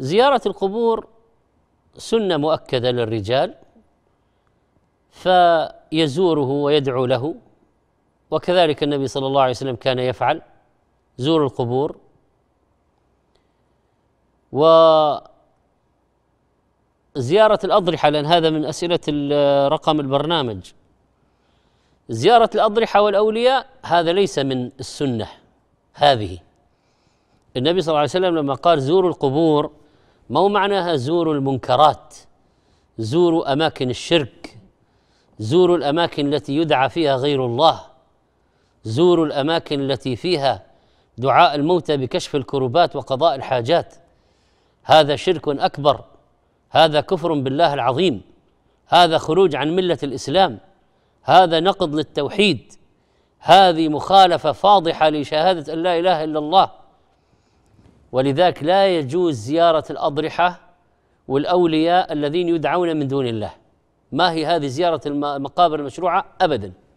زيارة القبور سنة مؤكدة للرجال فيزوره ويدعو له وكذلك النبي صلى الله عليه وسلم كان يفعل زور القبور وزيارة الأضرحة لأن هذا من أسئلة رقم البرنامج زيارة الأضرحة والأولياء هذا ليس من السنة هذه النبي صلى الله عليه وسلم لما قال زوروا القبور ما هو معناها زوروا المنكرات زوروا اماكن الشرك زوروا الاماكن التي يدعى فيها غير الله زوروا الاماكن التي فيها دعاء الموتى بكشف الكربات وقضاء الحاجات هذا شرك اكبر هذا كفر بالله العظيم هذا خروج عن مله الاسلام هذا نقض للتوحيد هذه مخالفه فاضحه لشهاده ان لا اله الا الله ولذاك لا يجوز زيارة الأضرحة والأولياء الذين يدعون من دون الله ما هي هذه زيارة المقابر المشروعة أبدا